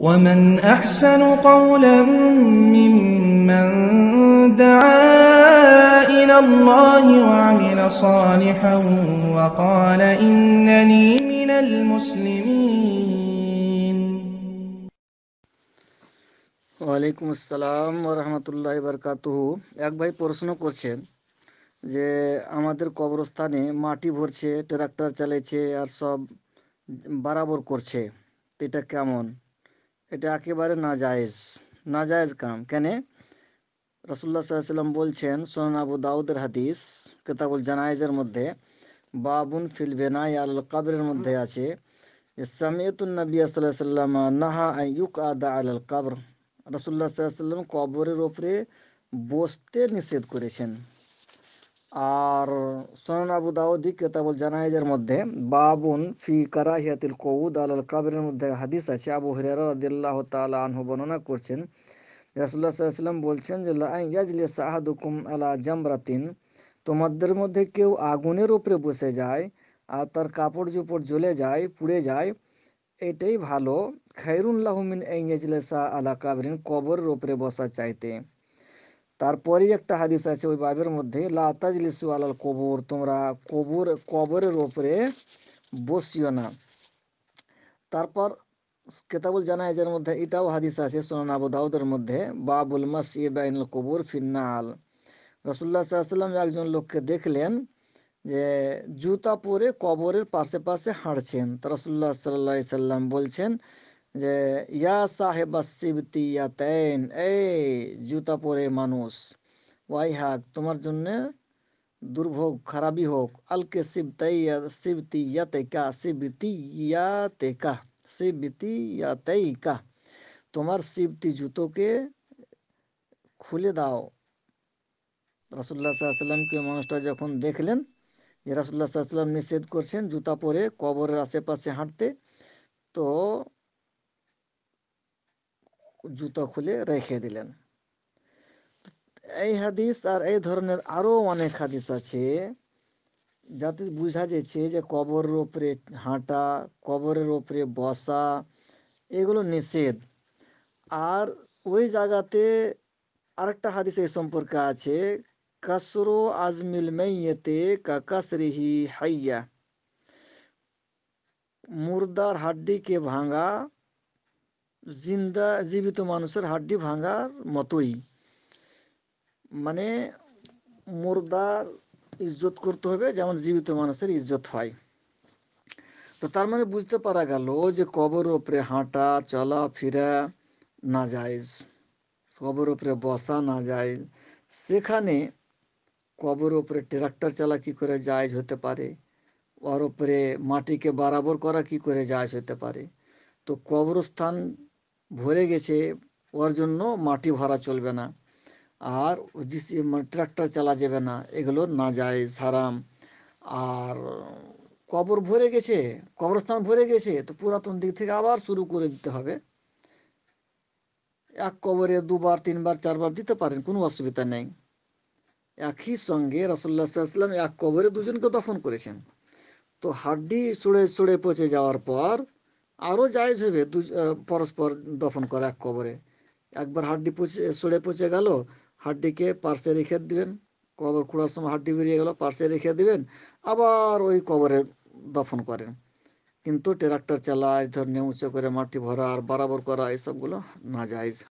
ومن أحسن قولا ممن دعا إلى الله وعمل صالحا وقال إنني من المسلمين ওয়ালাইকুম আসসালাম রহমতুল্লাহ বরকাতুহ এক ভাই প্রশ্ন করছেন যে আমাদের কবরস্থানে মাটি ভরছে ট্রাক্টর চালিয়েছে আর সব বরাবর করছে এটা কেমন এটা একেবারে নাজায়েজ নাজায়েজ কাম কেন রসুল্লা সাল্লাম বলছেন সোনান আবু দাউদের হাদিস কেতাবুল জানায়েজের মধ্যে বাবুন ফিল বেনাই আল কাবরের মধ্যে আছে ইসলামিয়তুল নবী সাল্লাম নাহা ইউক আদা আল কাবর রসুল্লা সাল্লাম কবরের ওপরে বসতে নিষেধ করেছেন আর সোনান আবু দাউদি কেতাবুল জানাইজের মধ্যে বাবুন ফি কারাহিয়াতিল কৌদ আল আল কাবিরের মধ্যে হাদিস আছে আবু হরিয়ারা রাদিল্লাহ তাআলা আনহু বর্ণনা করছেন রাসুল্লাহ সাল্লাম বলছেন যে ইয়াজলি সাহাদুকুম আলা জামরাতিন তোমাদের মধ্যে কেউ আগুনের উপরে বসে যায় আর তার কাপড় জুপড় জ্বলে যায় পুড়ে যায় এটাই ভালো খাইরুল্লাহমিন সাহ আলা কাবরিন কবরের উপরে বসা চাইতে তারপরেই একটা হাদিস আছে ওই বাবের মধ্যে লাতাজলিসু আলাল কবর তোমরা কবর কবরের ওপরে বসিও না তারপর কেতাবুল জানাইজের মধ্যে এটাও হাদিস আছে সোনান আবু দাউদের মধ্যে বাবুল মাসি বাইনুল কবুর ফিন্নাল রসুল্লাহ সাল্লাম একজন লোককে দেখলেন যে জুতা পরে কবরের পাশে পাশে হাঁটছেন তা রসুল্লাহ সাল্লা সাল্লাম বলছেন যে ইয়া সাহেবাস সিবতি ইয়াতাইন এ জুতা পরে মানুষ ওয়াইহাক তোমার জন্য দুর্ভোগ খরাবি হোক আল কে সিবতাইর সিবতি ইয়াতিকা সিবতি ইয়াতাইকা তোমার সিবতি জুতো কে খুলে দাও রাসূলুল্লাহ সাল্লাল্লাহু আলাইহি ওয়া সাল্লাম কি মানুষটা যখন দেখলেন যে রাসূলুল্লাহ সাল্লাল্লাহু আলাইহি ওয়া সাল্লাম নিসেদ করছেন জুতা পরে কবরের আশেপাশে হাঁটতে তো জুতো খুলে রেখে দিলেন এই হাদিস আর এই ধরনের আরো অনেক হাদিস আছে যাতে বুঝা যাচ্ছে যে কবরর উপরে হাঁটা কবরের উপরে বসা এগুলো নিষেধ আর ওই জাগাতে আরেকটা হাদিসে সম্পর্ক আছে কাসরু আজমিল মাইয়াত কা কাসরি হাইয়া মৃতার হাড়ই কে ভাঙা জিন্দা জীবিত মানুষের হাড্ডি ভাঙার মতোই মানে মুর্দার ইজ্জত করতে হবে যেমন জীবিত মানুষের ইজ্জত হয় তো তার মানে বুঝতে পারা গেল যে কবর ওপরে হাঁটা চলা ফেরা না যায় কবর ওপরে বসা না যায় সেখানে কবর ওপরে ট্রাক্টর চালা কি করে জায়জ হতে পারে ওর ওপরে মাটিকে বরাবর করা কি করে জায়জ হতে পারে তো কবরস্থান ভরে গেছে ওর জন্য মাটি ভরা চলবে না আর মানে ট্রাক্টর চালা যাবে না এগুলো না যায় সারাম আর কবর ভরে গেছে কবরস্থান ভরে গেছে তো পুরাতন দিক থেকে আবার শুরু করে দিতে হবে এক কবরে দুবার তিনবার চারবার দিতে পারেন কোনো অসুবিধা নেই একই সঙ্গে রাসুল্লাহাম এক কবরে দুজনকে দফন করেছেন তো হাড্ডি সুড়ে সুড়ে পচে যাওয়ার পর আরও জায়জ হবে দু পরস্পর দফন করা এক কবরে একবার হাড্ডি পচে সড়ে পচে গেল হাড্ডিকে পার্সে রেখে দিবেন কবর খোঁড়ার সময় হাড্ডি বেরিয়ে গেল পার্সে রেখে দিবেন আবার ওই কবরে দফন করেন কিন্তু ট্রাক্টর চালা এই ধরনের উঁচু করে মাটি ভরা আর বরাবর করা এসবগুলো না যায়